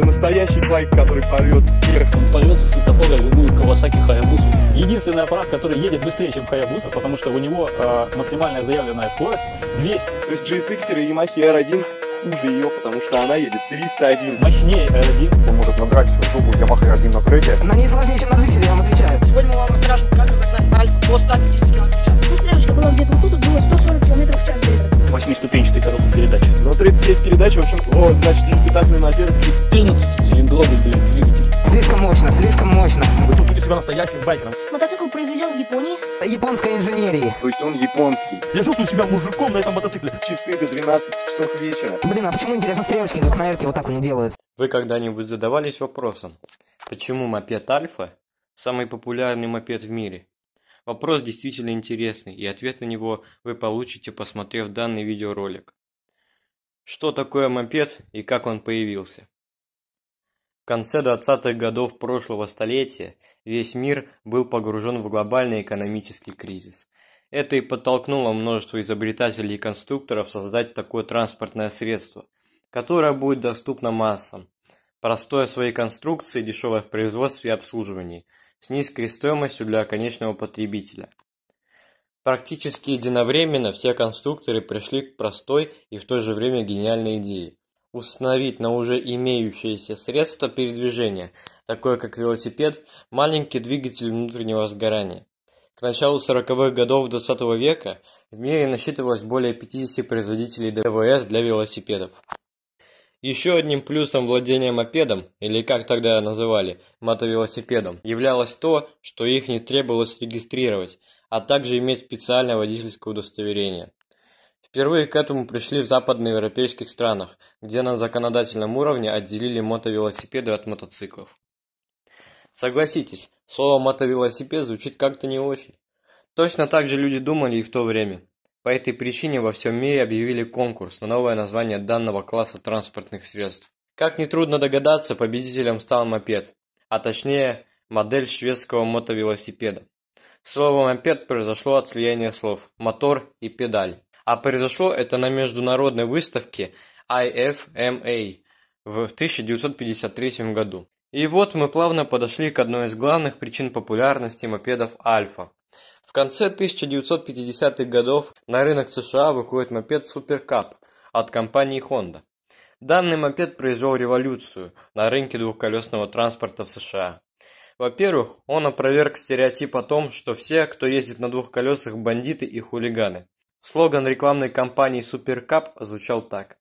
Это настоящий байк, который порвет всех. Он порвет со светофора любую Кавасаки Хаябусу. Единственный аппарат, который едет быстрее, чем Хаябуса, потому что у него э, максимальная заявленная скорость 200. То есть GSX и Yamaha R1 хуже ее, потому что она едет 301. Мощнее R1. Он может надрать всю жопу Yamaha R1 на треке. На ней сложнее, чем на настоящих байкеров. Мотоцикл произведен в Японии. Японской инженерии. То есть он японский. Я чувствую себя мужиком на этом мотоцикле. Часы до 12 часов вечера. Блин, а почему, интересно, стрелочки, как наверки, вот так вот не делаются? Вы когда-нибудь задавались вопросом, почему мопед Альфа – самый популярный мопед в мире? Вопрос действительно интересный, и ответ на него вы получите, посмотрев данный видеоролик. Что такое мопед и как он появился? конце 20-х годов прошлого столетия весь мир был погружен в глобальный экономический кризис. Это и подтолкнуло множество изобретателей и конструкторов создать такое транспортное средство, которое будет доступно массам, простое в своей конструкции, дешевое в производстве и обслуживании, с низкой стоимостью для конечного потребителя. Практически единовременно все конструкторы пришли к простой и в то же время гениальной идее установить на уже имеющееся средство передвижения, такое как велосипед, маленький двигатель внутреннего сгорания. К началу 40-х годов XX века в мире насчитывалось более 50 производителей ДВС для велосипедов. Еще одним плюсом владения мопедом, или как тогда называли, мотовелосипедом, являлось то, что их не требовалось регистрировать, а также иметь специальное водительское удостоверение. Впервые к этому пришли в западноевропейских странах, где на законодательном уровне отделили мотовелосипеды от мотоциклов. Согласитесь, слово «мотовелосипед» звучит как-то не очень. Точно так же люди думали и в то время. По этой причине во всем мире объявили конкурс на новое название данного класса транспортных средств. Как нетрудно догадаться, победителем стал мопед, а точнее модель шведского мотовелосипеда. Слово «мопед» произошло от слияния слов «мотор» и «педаль» а произошло это на международной выставке IFMA в 1953 году. И вот мы плавно подошли к одной из главных причин популярности мопедов «Альфа». В конце 1950-х годов на рынок США выходит мопед Super «Суперкап» от компании Honda. Данный мопед произвел революцию на рынке двухколесного транспорта в США. Во-первых, он опроверг стереотип о том, что все, кто ездит на двух колесах, бандиты и хулиганы. Слоган рекламной кампании «Суперкап» звучал так: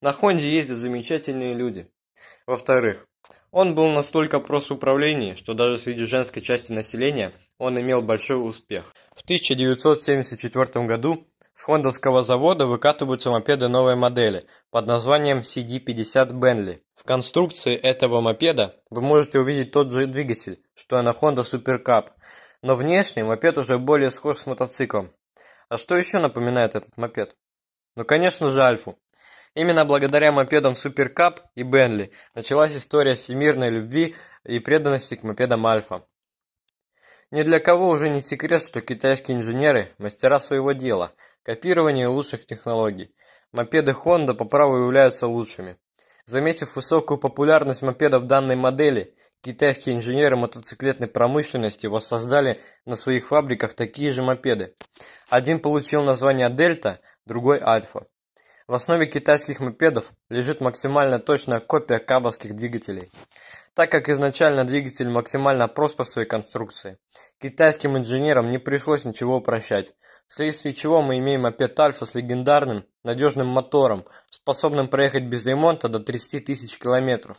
«На Хонде ездят замечательные люди». Во-вторых, он был настолько прост в управлении, что даже среди женской части населения он имел большой успех. В 1974 году с хондовского завода выкатываются мопеды новой модели под названием CD50 Bentley. В конструкции этого мопеда вы можете увидеть тот же двигатель, что и на Honda Super Cup, но внешне мопед уже более схож с мотоциклом. А что еще напоминает этот мопед? Ну, конечно же, Альфу. Именно благодаря мопедам Супер Кап и Бенли началась история всемирной любви и преданности к мопедам Альфа. Ни для кого уже не секрет, что китайские инженеры – мастера своего дела, копирование лучших технологий. Мопеды Honda по праву являются лучшими. Заметив высокую популярность мопедов данной модели, Китайские инженеры мотоциклетной промышленности воссоздали на своих фабриках такие же мопеды. Один получил название «Дельта», другой «Альфа». В основе китайских мопедов лежит максимально точная копия кабовских двигателей. Так как изначально двигатель максимально прост по своей конструкции, китайским инженерам не пришлось ничего упрощать, вследствие чего мы имеем мопед Альфа с легендарным, надежным мотором, способным проехать без ремонта до 30 тысяч километров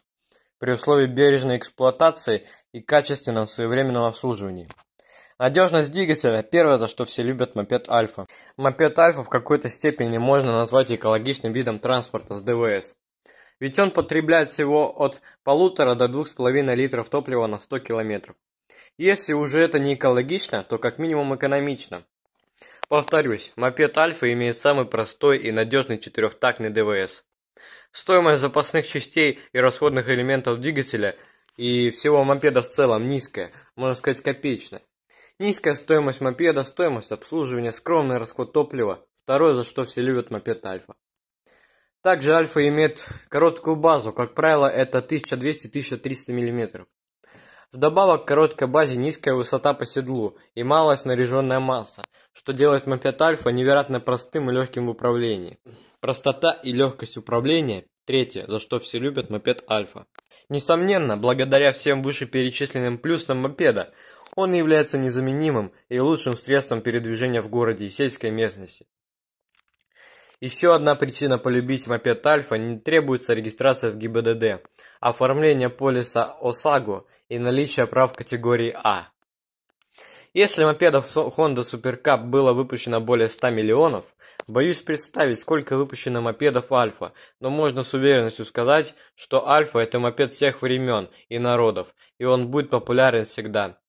при условии бережной эксплуатации и качественного своевременном обслуживания. Надежность двигателя – первое, за что все любят мопед Альфа. Мопед Альфа в какой-то степени можно назвать экологичным видом транспорта с ДВС. Ведь он потребляет всего от полутора до двух с половиной литров топлива на 100 километров. Если уже это не экологично, то как минимум экономично. Повторюсь, мопед Альфа имеет самый простой и надежный четырехтактный ДВС. Стоимость запасных частей и расходных элементов двигателя и всего мопеда в целом низкая, можно сказать копеечная. Низкая стоимость мопеда, стоимость обслуживания, скромный расход топлива. Второе, за что все любят мопед Альфа. Также Альфа имеет короткую базу, как правило это 1200-1300 мм. Вдобавок к короткой базе низкая высота по седлу и малая снаряженная масса, что делает мопед Альфа невероятно простым и легким в управлении. Простота и легкость управления – третье, за что все любят мопед Альфа. Несомненно, благодаря всем вышеперечисленным плюсам мопеда, он является незаменимым и лучшим средством передвижения в городе и сельской местности. Еще одна причина полюбить мопед Альфа – не требуется регистрация в ГИБДД. Оформление полиса ОСАГО и наличие прав категории А. Если мопедов Honda Super Cup было выпущено более 100 миллионов, боюсь представить, сколько выпущено мопедов Альфа, но можно с уверенностью сказать, что Альфа – это мопед всех времен и народов, и он будет популярен всегда.